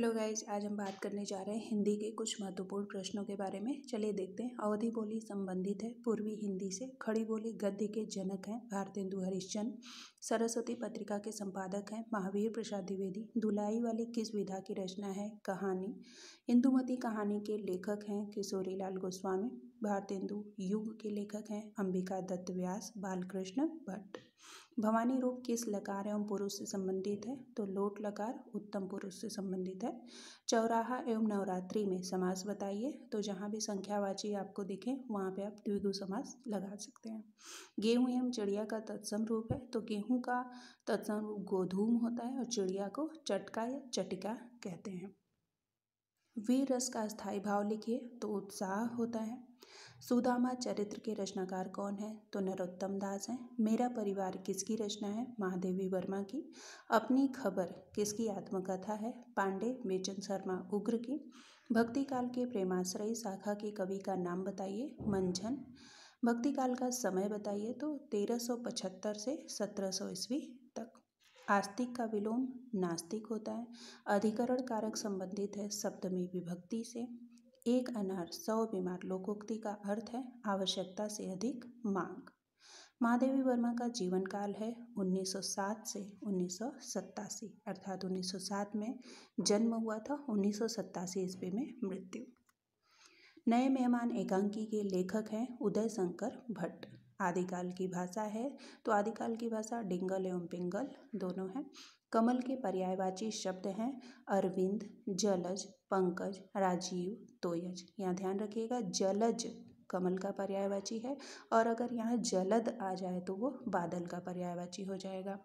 hello guys आज हम बात करने जा रहे हैं हिंदी के कुछ महत्वपूर्ण प्रश्नों के बारे में चलिए देखते हैं अवधि बोली संबंधित है पूर्वी हिंदी से खड़ी बोली गद्य के जनक हैं भारतेंदु हरिश्चंद सरस्वती पत्रिका के संपादक हैं महावीर प्रसाद द्विवेदी दुलाई वाली किस विधा की रचना है कहानी इंदुमती कहानी के लेखक हैं किशोरी लाल गोस्वामी भारतेंदु युग के लेखक हैं अंबिका दत्त व्यास बालकृष्ण भट्ट भवानी रूप किस लकार एवं पुरुष से संबंधित है तो लोट लकार उत्तम पुरुष से संबंधित है चौराहा एवं नवरात्रि में समास बताइए तो जहाँ भी संख्यावाची आपको दिखे वहाँ पे आप द्विगु समास लगा सकते हैं गेहूँ एवं चिड़िया का तत्सम रूप है तो गेहूँ का तत्सम रूप गोधूम होता है और चिड़िया को चटका या चटिका कहते हैं वीर रस का स्थायी भाव लिखिए तो उत्साह होता है सुदामा चरित्र के रचनाकार कौन है तो नरोत्तम दास हैं मेरा परिवार किसकी रचना है महादेवी वर्मा की अपनी खबर किसकी आत्मकथा है पांडे बेचन शर्मा उग्र की भक्ति काल के प्रेमाश्रय शाखा के कवि का नाम बताइए मंझन भक्ति काल का समय बताइए तो 1375 से 1700 सौ ईस्वी आस्तिक का विलोम नास्तिक होता है अधिकरण कारक संबंधित है सप्तमी विभक्ति से एक अनार सौ बीमार लोकोक्ति का अर्थ है आवश्यकता से अधिक मांग महादेवी वर्मा का जीवन काल है 1907 से उन्नीस अर्थात 1907 में जन्म हुआ था उन्नीस ईस्वी में मृत्यु नए मेहमान एकांकी के लेखक हैं उदय शंकर भट्ट आदिकाल की भाषा है तो आदिकाल की भाषा डिंगल एवं पिंगल दोनों हैं कमल के पर्यायवाची शब्द हैं अरविंद जलज पंकज राजीव तोयज यहाँ ध्यान रखिएगा जलज कमल का पर्यायवाची है और अगर यहाँ जलद आ जाए तो वो बादल का पर्यायवाची हो जाएगा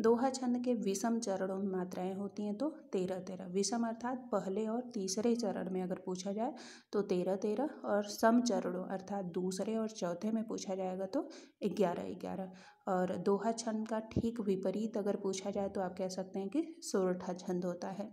दोहा छंद के विषम चरणों में मात्राएं होती हैं तो तेरह तेरह विषम अर्थात पहले और तीसरे चरण में अगर पूछा जाए तो तेरह तेरह और सम चरणों अर्थात दूसरे और चौथे में पूछा जाएगा तो ग्यारह ग्यारह और दोहा छंद का ठीक विपरीत अगर पूछा जाए तो आप कह सकते हैं कि सोरठा छंद होता है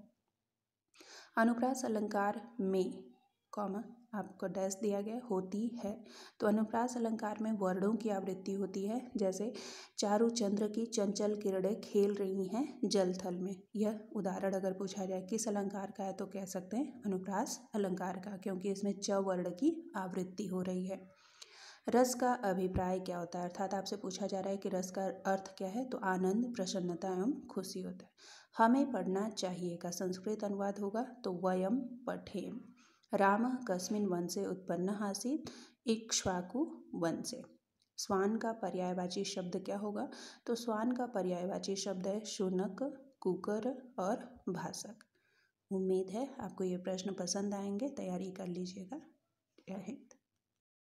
अनुप्रास अलंकार में कॉमा आपको डैश दिया गया होती है तो अनुप्रास अलंकार में वर्णों की आवृत्ति होती है जैसे चारू चंद्र की चंचल किरणें खेल रही हैं जलथल में यह उदाहरण अगर पूछा जाए किस अलंकार का है तो कह सकते हैं अनुप्रास अलंकार का क्योंकि इसमें च वर्ण की आवृत्ति हो रही है रस का अभिप्राय क्या होता है अर्थात आपसे पूछा जा रहा है कि रस का अर्थ क्या है तो आनंद प्रसन्नता एवं खुशी होता है हमें पढ़ना चाहिए का संस्कृत अनुवाद होगा तो वयम पठेम राम कस्मिन वंशे उत्पन्न आसित इक्ष्वाकु वंशे स्वान का पर्यायवाची शब्द क्या होगा तो स्वान का पर्यायवाची शब्द है शुनक कुकर और भाषक उम्मीद है आपको ये प्रश्न पसंद आएंगे तैयारी कर लीजिएगा जय हिंद